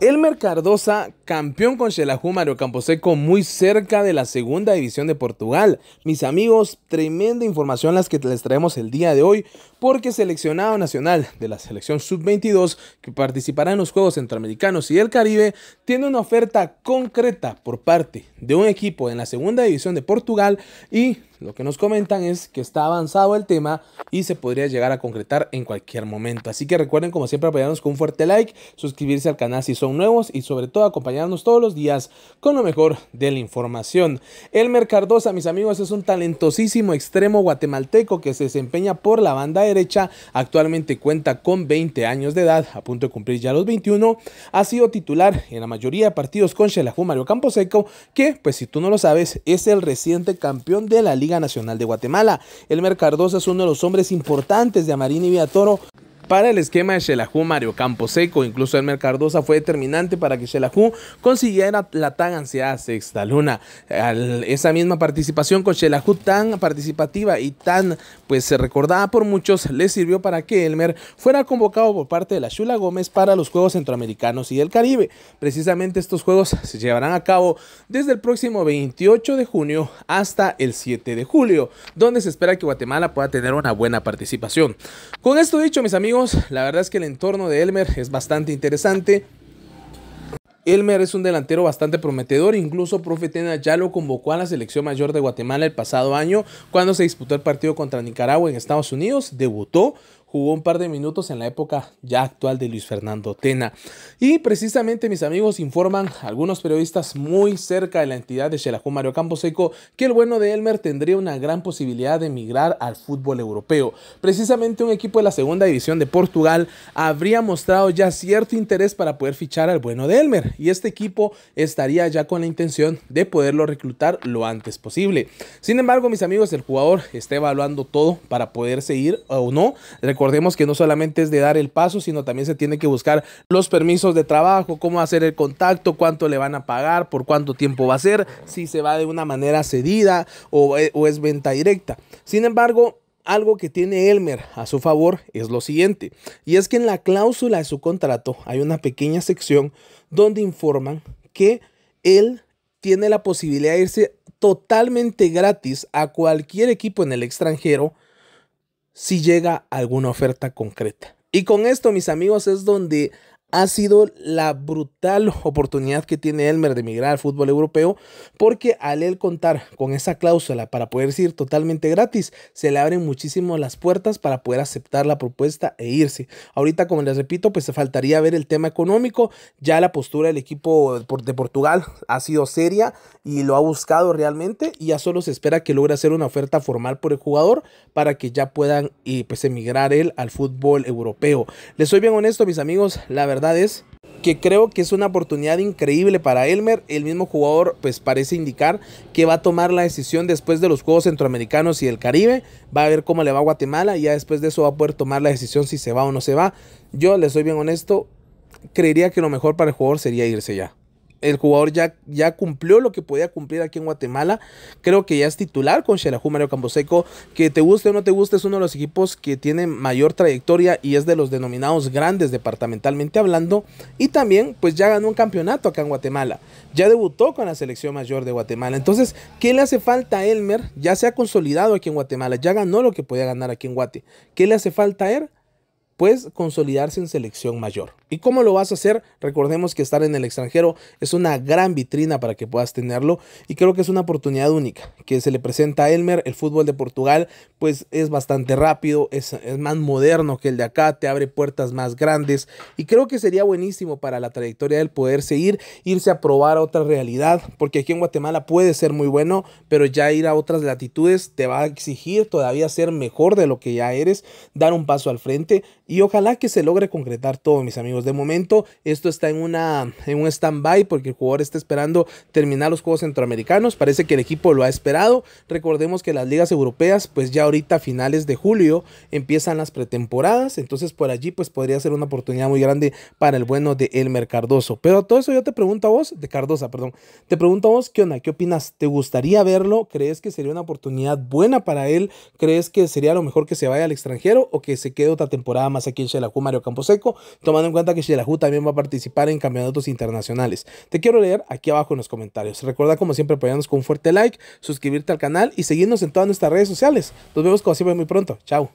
Elmer Cardosa, campeón con Xelajú Mario Camposeco, muy cerca de la segunda división de Portugal. Mis amigos, tremenda información las que les traemos el día de hoy, porque seleccionado nacional de la selección sub-22 que participará en los Juegos Centroamericanos y el Caribe tiene una oferta concreta por parte de un equipo en la segunda división de Portugal y lo que nos comentan es que está avanzado el tema y se podría llegar a concretar en cualquier momento. Así que recuerden, como siempre, apoyarnos con un fuerte like, suscribirse al canal si son nuevos y sobre todo acompañarnos todos los días con lo mejor de la información. Elmer Cardosa, mis amigos, es un talentosísimo extremo guatemalteco que se desempeña por la banda derecha. Actualmente cuenta con 20 años de edad, a punto de cumplir ya los 21. Ha sido titular en la mayoría de partidos con Xelajú Mario Camposeco, que, pues si tú no lo sabes, es el reciente campeón de la liga Nacional de Guatemala. Elmer Cardosa es uno de los hombres importantes de Amarín y Toro para el esquema de Shelahu Mario Camposeco. Incluso Elmer Cardosa fue determinante para que Shelahu consiguiera la tan ansiada sexta luna. esa misma participación con Shelahu tan participativa y tan pues recordada por muchos le sirvió para que Elmer fuera convocado por parte de la Shula Gómez para los Juegos Centroamericanos y del Caribe. Precisamente estos juegos se llevarán a cabo desde el próximo 28 de junio hasta el 7 de julio, donde se espera que Guatemala pueda tener una buena participación. Con esto dicho, mis amigos, la verdad es que el entorno de Elmer es bastante interesante. Elmer es un delantero bastante prometedor, incluso Profe Tena ya lo convocó a la selección mayor de Guatemala el pasado año cuando se disputó el partido contra Nicaragua en Estados Unidos, debutó, jugó un par de minutos en la época ya actual de Luis Fernando Tena. Y precisamente mis amigos informan algunos periodistas muy cerca de la entidad de Xelajú Mario Camposeco que el bueno de Elmer tendría una gran posibilidad de emigrar al fútbol europeo. Precisamente un equipo de la segunda división de Portugal habría mostrado ya cierto interés para poder fichar al bueno de Elmer y este equipo estaría ya con la intención de poderlo reclutar lo antes posible. Sin embargo, mis amigos, el jugador está evaluando todo para poder seguir o no recordemos que no solamente es de dar el paso, sino también se tiene que buscar los permisos de trabajo, cómo hacer el contacto, cuánto le van a pagar, por cuánto tiempo va a ser, si se va de una manera cedida o, eh, o es venta directa. Sin embargo, algo que tiene Elmer a su favor es lo siguiente, y es que en la cláusula de su contrato hay una pequeña sección donde informan que él tiene la posibilidad de irse totalmente gratis a cualquier equipo en el extranjero si llega alguna oferta concreta. Y con esto, mis amigos, es donde ha sido la brutal oportunidad que tiene Elmer de emigrar al fútbol europeo, porque al él contar con esa cláusula para poder ir totalmente gratis, se le abren muchísimo las puertas para poder aceptar la propuesta e irse. Ahorita, como les repito, pues se faltaría ver el tema económico, ya la postura del equipo de Portugal ha sido seria y lo ha buscado realmente y ya solo se espera que logre hacer una oferta formal por el jugador para que ya puedan eh, pues emigrar él al fútbol europeo. Les soy bien honesto, mis amigos, la verdad verdad es que creo que es una oportunidad increíble para Elmer. El mismo jugador pues parece indicar que va a tomar la decisión después de los Juegos Centroamericanos y el Caribe. Va a ver cómo le va a Guatemala y ya después de eso va a poder tomar la decisión si se va o no se va. Yo le soy bien honesto, creería que lo mejor para el jugador sería irse ya el jugador ya, ya cumplió lo que podía cumplir aquí en Guatemala. Creo que ya es titular con Xelajú Mario Camposeco. Que te guste o no te guste, es uno de los equipos que tiene mayor trayectoria y es de los denominados grandes departamentalmente hablando. Y también, pues ya ganó un campeonato acá en Guatemala. Ya debutó con la selección mayor de Guatemala. Entonces, ¿qué le hace falta a Elmer? Ya se ha consolidado aquí en Guatemala. Ya ganó lo que podía ganar aquí en Guate. ¿Qué le hace falta a él? Pues consolidarse en selección mayor. ¿Y cómo lo vas a hacer? Recordemos que estar en el extranjero es una gran vitrina para que puedas tenerlo y creo que es una oportunidad única que se le presenta a Elmer. El fútbol de Portugal pues es bastante rápido, es, más moderno que el de acá, te abre puertas más grandes y creo que sería buenísimo para la trayectoria del poder seguir irse a probar a otra realidad, porque aquí en Guatemala puede ser muy bueno, pero ya ir a otras latitudes te va a exigir todavía ser mejor de lo que ya eres, dar un paso al frente y ojalá que se logre concretar todo, mis amigos de momento, esto está en, una, en un stand-by porque el jugador está esperando terminar los Juegos Centroamericanos. Parece que el equipo lo ha esperado. Recordemos que las ligas europeas, pues ya ahorita a finales de julio empiezan las pretemporadas. Entonces, por allí, pues podría ser una oportunidad muy grande para el bueno de Elmer Cardoso. Pero todo eso yo te pregunto a vos, de Cardosa, perdón. Te pregunto a vos, ¿qué ¿Qué opinas? ¿Te gustaría verlo? ¿Crees que sería una oportunidad buena para él? ¿Crees que sería lo mejor que se vaya al extranjero o que se quede otra temporada más aquí en Xelajú, Mario Camposeco? Tomando en cuenta que de también va a participar en campeonatos internacionales. Te quiero leer aquí abajo en los comentarios. Recuerda como siempre apoyarnos con un fuerte like, suscribirte al canal y seguirnos en todas nuestras redes sociales. Nos vemos como siempre muy pronto. Chao.